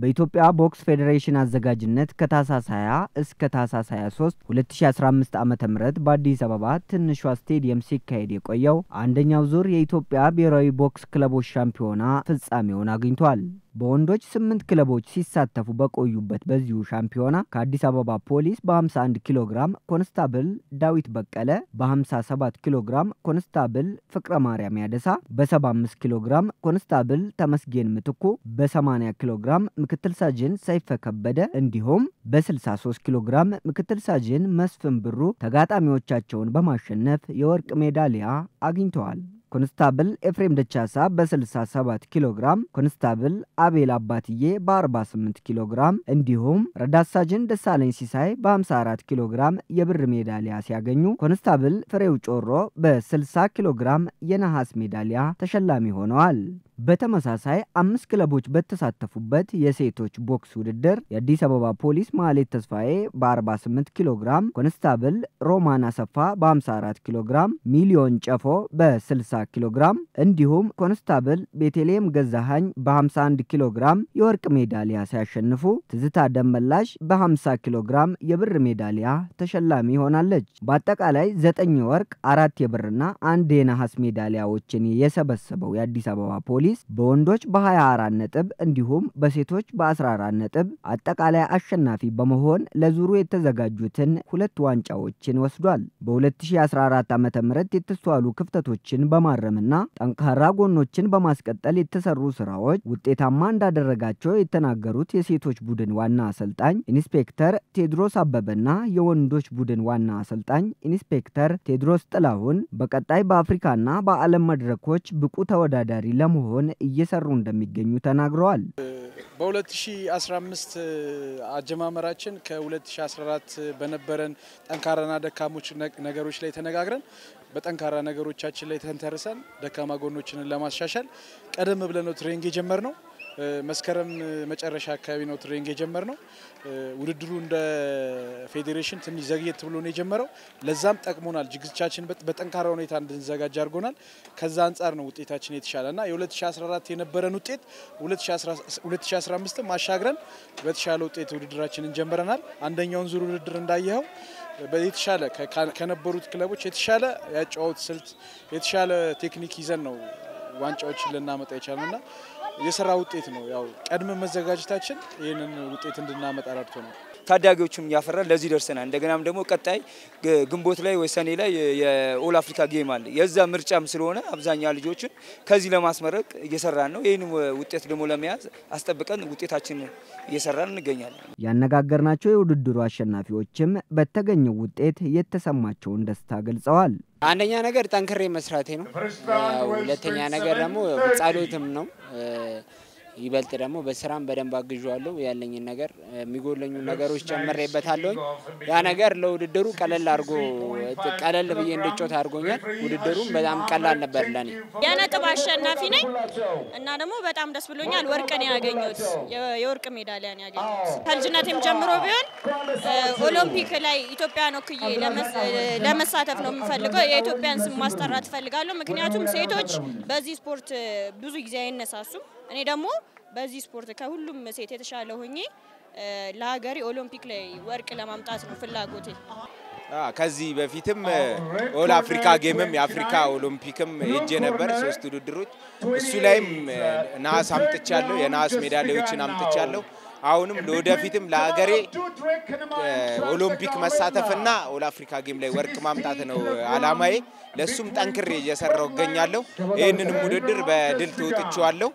በኢትዮጵያ ቦክስ ፌዴሬሽን አዘጋጅነት ከታህሳስ 20 እስከ ታህሳስ 23 2015 ዓ ም በአዲስ አበባ ትንሿ ስቴዲየም ሲካሄድ የቆየው አንደኛው ዙር የኢትዮጵያ ብሔራዊ ቦክስ ክለቦች ሻምፒዮና ፍጻሜውን አግኝቷል። በወንዶች ስምንት ክለቦች ሲሳተፉ በቆዩበት በዚሁ ሻምፒዮና ከአዲስ አበባ ፖሊስ በ51 ኪሎ ግራም ኮንስታብል ዳዊት በቀለ፣ በ57 ኪሎ ግራም ኮንስታብል ፍቅረ ማርያም ያደሳ፣ በ75 ኪሎ ግራም ኮንስታብል ተመስጌን ምትኩ፣ በ80 ኪሎ ግራም ምክትል ሳጅን ሰይፈ ከበደ እንዲሁም በ63 ኪሎ ግራም ምክትል ሳጅን መስፍን ብሩ ተጋጣሚዎቻቸውን በማሸነፍ የወርቅ ሜዳሊያ አግኝተዋል። ኮንስታብል ኤፍሬም ደቻሳ በ67 ኪሎ ግራም፣ ኮንስታብል አቤል አባትዬ በ48 ኪሎ ግራም እንዲሁም ረዳት ሳጅን ደሳለኝ ሲሳይ በ54 ኪሎ ግራም የብር ሜዳሊያ ሲያገኙ ኮንስታብል ፍሬው ጮሮ በ60 ኪሎ ግራም የነሐስ ሜዳሊያ ተሸላሚ ሆነዋል። በተመሳሳይ አምስት ክለቦች በተሳተፉበት የሴቶች ቦክስ ውድድር የአዲስ አበባ ፖሊስ ማሌት ተስፋዬ በ48 ኪሎ ግራም፣ ኮንስታብል ሮማን አሰፋ በ54 ኪሎ ግራም፣ ሚሊዮን ጨፎ በ60 ኪሎ ግራም እንዲሁም ኮንስታብል ቤቴሌም ገዛሃኝ በ51 ኪሎ ግራም የወርቅ ሜዳሊያ ሲያሸንፉ ትዝታ ደመላሽ በ50 ኪሎ ግራም የብር ሜዳሊያ ተሸላሚ ሆናለች። በአጠቃላይ ዘጠኝ የወርቅ አራት የብርና አንድ የነሐስ ሜዳሊያዎችን የሰበሰበው የአዲስ አበባ ፖሊስ ፖሊስ በወንዶች በ24 ነጥብ እንዲሁም በሴቶች በ14 ነጥብ አጠቃላይ አሸናፊ በመሆን ለዙሩ የተዘጋጁትን ሁለት ዋንጫዎችን ወስዷል። በ2014 ዓ ም የተስተዋሉ ክፍተቶችን በማረምና ጠንካራ ጎኖችን በማስቀጠል የተሰሩ ስራዎች ውጤታማ እንዳደረጋቸው የተናገሩት የሴቶች ቡድን ዋና አሰልጣኝ ኢንስፔክተር ቴድሮስ አበበና የወንዶች ቡድን ዋና አሰልጣኝ ኢንስፔክተር ቴድሮስ ጥላሁን በቀጣይ በአፍሪካና በዓለም መድረኮች ብቁ ተወዳዳሪ ለመሆን እንዲሆን እየሰሩ እንደሚገኙ ተናግረዋል። በ2015 አጀማመራችን ከ2014 በነበረን ጠንካራና ደካሞች ነገሮች ላይ ተነጋግረን በጠንካራ ነገሮቻችን ላይ ተንተርሰን ደካማ ጎኖችንን ለማሻሻል ቀደም ብለን ነው ትሬኒንግ የጀመርነው። መስከረም መጨረሻ አካባቢ ነው ትሬኒንግ ነው። ውድድሩ እንደ ፌዴሬሽን ትንሽ ዘግየት ብሎ ነው የጀመረው። ለዛም ጠቅሞናል። ዝግጅታችን በጠንካራ ሁኔታ እንድንዘጋጅ አድርጎናል። ከዛ አንጻር ነው ውጤታችን የተሻለ እና የ2014 የነበረን ውጤት 2015 ማሻግረን በተሻለ ውጤት ውድድራችንን ጀምረናል። አንደኛውን ዙር ውድድር እንዳየኸው የተሻለ ከነበሩት ክለቦች የተሻለ ያጫወት ስልት የተሻለ ቴክኒክ ይዘን ነው ዋንጫዎችን ልናመጣ የቻልነውና የስራ ውጤት ነው። ያው ቀድመ መዘጋጀታችን ይህንን ውጤት እንድናመጣ ረድቶ ነው። ታዳጊዎችም ያፈራል። ለዚህ ደርሰናል። እንደገናም ደግሞ ቀጣይ ግንቦት ላይ ወይ ሰኔ ላይ የኦል አፍሪካ ጌም አለ። የዛ ምርጫም ስለሆነ አብዛኛ ልጆችን ከዚህ ለማስመረቅ እየሰራን ነው። ይህን ውጤት ደግሞ ለመያዝ አስጠብቀን ውጤታችን እየሰራን እንገኛለን። ያነጋገርናቸው የውድድሩ አሸናፊዎችም በተገኘው ውጤት የተሰማቸውን ደስታ ገልጸዋል። አንደኛ ነገር ጠንክሬ መስራቴ ነው። ሁለተኛ ነገር ደግሞ ጸሎትም ነው። ይበልጥ ደግሞ በስራም በደንብ አግዣለሁ። ያለኝን ነገር የሚጎለኙ ነገሮች ጨምሬበታለሁኝ። ያ ነገር ለውድድሩ ቀለል አድርጎ ቀለል ብዬ እንድጮት አድርጎኛል። ውድድሩም በጣም ቀላል ነበር ለኔ። የነጥብ አሸናፊ ነኝ እና ደግሞ በጣም ደስ ብሎኛል። ወርቅን ያገኘሁት የወርቅ ሜዳሊያን ያገኘሁት ከልጅነቴም ጀምሮ ቢሆን ኦሎምፒክ ላይ ኢትዮጵያን ወክዬ ለመሳተፍ ነው የምፈልገው። የኢትዮጵያን ስም ማስጠራት እፈልጋለሁ። ምክንያቱም ሴቶች በዚህ ስፖርት ብዙ ጊዜ አይነሳሱም። እኔ ደግሞ በዚህ ስፖርት ከሁሉም ሴት የተሻለ ሆኜ ለሀገሬ ኦሎምፒክ ላይ ወርቅ ለማምጣት ነው ፍላጎቴ። ከዚህ በፊትም ኦል አፍሪካ ጌምም የአፍሪካ ኦሎምፒክም ሄጄ ነበር፣ ሶስት ውድድሮች እሱ ላይም ነሐስ አምጥቻለሁ። የነሐስ ሜዳሊያዎችን አምጥቻለሁ። አሁንም ለወደፊትም ለሀገሬ ኦሎምፒክ መሳተፍና ኦል አፍሪካ ጌም ላይ ወርቅ ማምጣት ነው አላማዬ። ለእሱም ጠንክሬ እየሰራው እገኛለሁ። ይህንንም ውድድር በድል ትውጥችዋለሁ።